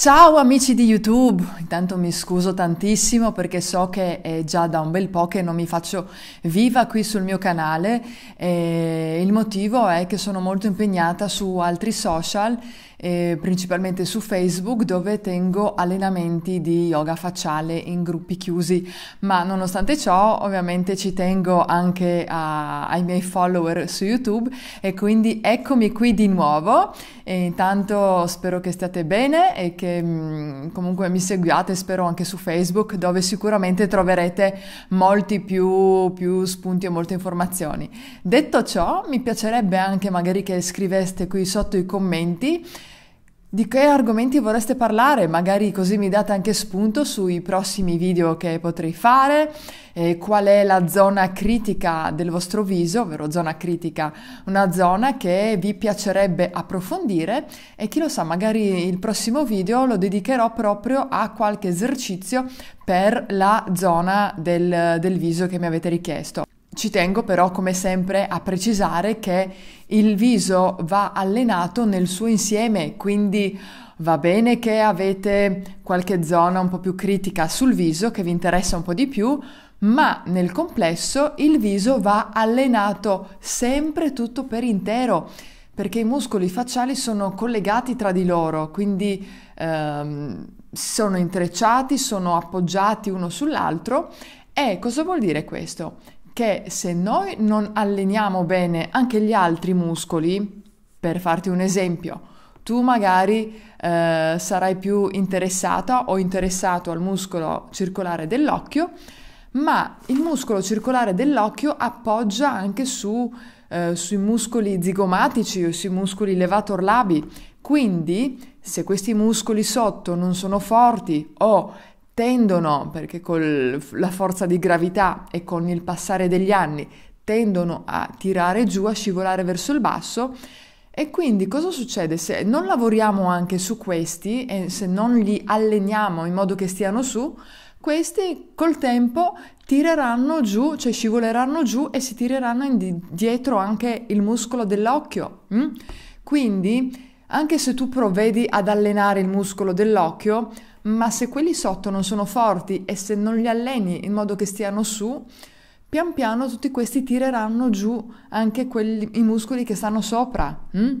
Ciao amici di YouTube, intanto mi scuso tantissimo perché so che è già da un bel po' che non mi faccio viva qui sul mio canale, e eh, il motivo è che sono molto impegnata su altri social eh, principalmente su Facebook dove tengo allenamenti di yoga facciale in gruppi chiusi, ma nonostante ciò ovviamente ci tengo anche a, ai miei follower su YouTube e quindi eccomi qui di nuovo e intanto spero che stiate bene e che mh, mm, comunque mi seguiate, spero anche su Facebook dove sicuramente troverete molti più, più spunti e molte informazioni. Detto ciò, mi piacerebbe anche magari che scriveste qui sotto i commenti di che argomenti vorreste parlare? Magari così mi date anche spunto sui prossimi video che potrei fare, eh, qual è la zona critica del vostro viso, ovvero zona critica, una zona che vi piacerebbe approfondire e chi lo sa, magari il prossimo video lo dedicherò proprio a qualche esercizio per la zona del, del viso che mi avete richiesto. Ci tengo però come sempre a precisare che il viso va allenato nel suo insieme, quindi va bene che avete qualche zona un po' più critica sul viso che vi interessa un po' di più, ma nel complesso il viso va allenato sempre tutto per intero perché i muscoli facciali sono collegati tra di loro, quindi ehm, sono intrecciati, sono appoggiati uno sull'altro. E cosa vuol dire questo? che se noi non alleniamo bene anche gli altri muscoli, per farti un esempio, tu magari eh, sarai più interessata o interessato al muscolo circolare dell'occhio, ma il muscolo circolare dell'occhio appoggia anche su, eh, sui muscoli zigomatici o sui muscoli levator labi. Quindi, se questi muscoli sotto non sono forti o tendono, perché con la forza di gravità e con il passare degli anni, tendono a tirare giù, a scivolare verso il basso. E quindi cosa succede se non lavoriamo anche su questi e se non li alleniamo in modo che stiano su? Questi col tempo tireranno giù, cioè scivoleranno giù e si tireranno indietro anche il muscolo dell'occhio. Mm? Quindi, anche se tu provvedi ad allenare il muscolo dell'occhio, ma se quelli sotto non sono forti e se non li alleni in modo che stiano su, pian piano tutti questi tireranno giù anche quelli, i muscoli che stanno sopra. Mm?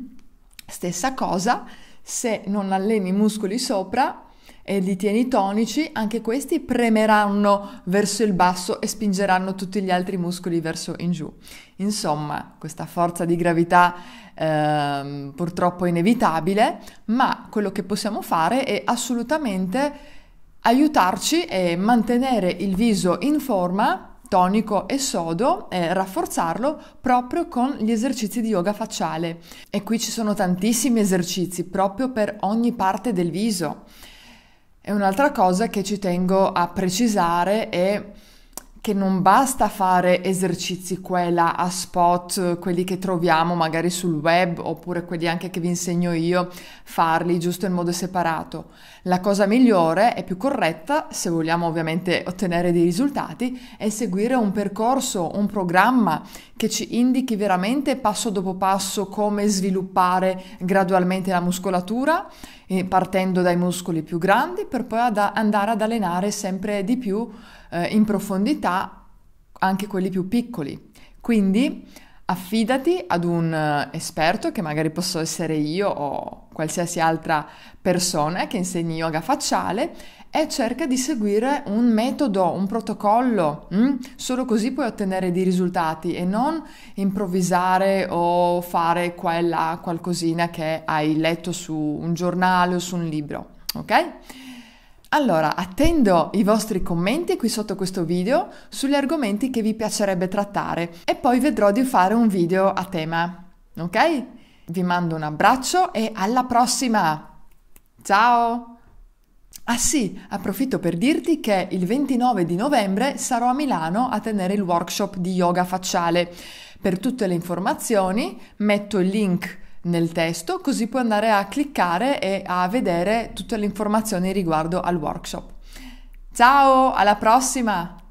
Stessa cosa, se non alleni i muscoli sopra, e li tieni tonici, anche questi premeranno verso il basso e spingeranno tutti gli altri muscoli verso in giù. Insomma, questa forza di gravità eh, purtroppo è inevitabile, ma quello che possiamo fare è assolutamente aiutarci e mantenere il viso in forma tonico e sodo e rafforzarlo proprio con gli esercizi di yoga facciale. E qui ci sono tantissimi esercizi proprio per ogni parte del viso. E un'altra cosa che ci tengo a precisare è che non basta fare esercizi qua e là a spot, quelli che troviamo magari sul web oppure quelli anche che vi insegno io, farli giusto in modo separato. La cosa migliore e più corretta, se vogliamo ovviamente ottenere dei risultati, è seguire un percorso, un programma che ci indichi veramente passo dopo passo come sviluppare gradualmente la muscolatura, eh, partendo dai muscoli più grandi per poi ad andare ad allenare sempre di più eh, in profondità anche quelli più piccoli. Quindi affidati ad un eh, esperto che magari posso essere io o qualsiasi altra persona che insegni yoga facciale e cerca di seguire un metodo, un protocollo. Mm? Solo così puoi ottenere dei risultati e non improvvisare o fare qua e là qualcosina che hai letto su un giornale o su un libro. Ok? Allora, attendo i vostri commenti qui sotto questo video sugli argomenti che vi piacerebbe trattare e poi vedrò di fare un video a tema. Ok? Vi mando un abbraccio e alla prossima! Ciao! Ah sì, approfitto per dirti che il 29 di novembre sarò a Milano a tenere il workshop di yoga facciale. Per tutte le informazioni metto il link nel testo, così puoi andare a cliccare e a vedere tutte le informazioni riguardo al workshop. Ciao, alla prossima!